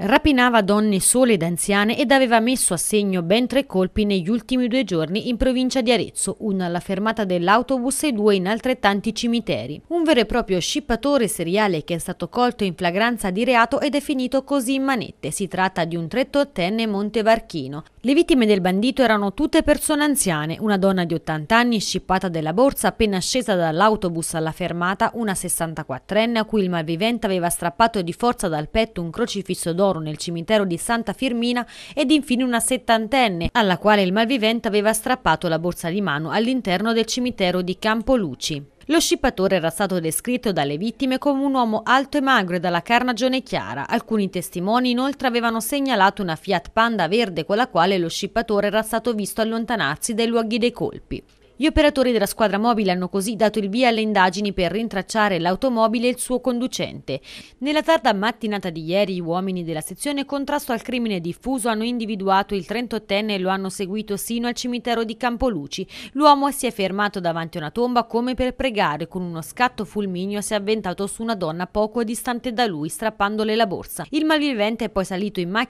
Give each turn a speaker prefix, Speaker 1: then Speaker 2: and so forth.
Speaker 1: Rapinava donne sole ed anziane ed aveva messo a segno ben tre colpi negli ultimi due giorni in provincia di Arezzo, uno alla fermata dell'autobus e due in altrettanti cimiteri. Un vero e proprio scippatore seriale che è stato colto in flagranza di reato ed è finito così in manette. Si tratta di un 38 trentottenne montevarchino le vittime del bandito erano tutte persone anziane, una donna di 80 anni scippata della borsa appena scesa dall'autobus alla fermata, una 64enne a cui il malvivente aveva strappato di forza dal petto un crocifisso d'oro nel cimitero di Santa Firmina ed infine una settantenne alla quale il malvivente aveva strappato la borsa di mano all'interno del cimitero di Campoluci. Lo scippatore era stato descritto dalle vittime come un uomo alto e magro e dalla carnagione chiara. Alcuni testimoni inoltre avevano segnalato una Fiat Panda verde con la quale lo scippatore era stato visto allontanarsi dai luoghi dei colpi. Gli operatori della squadra mobile hanno così dato il via alle indagini per rintracciare l'automobile e il suo conducente. Nella tarda mattinata di ieri gli uomini della sezione contrasto al crimine diffuso hanno individuato il 38enne e lo hanno seguito sino al cimitero di Campoluci. L'uomo si è fermato davanti a una tomba come per pregare, con uno scatto fulmineo si è avventato su una donna poco distante da lui, strappandole la borsa. Il malvivente è poi salito in macchina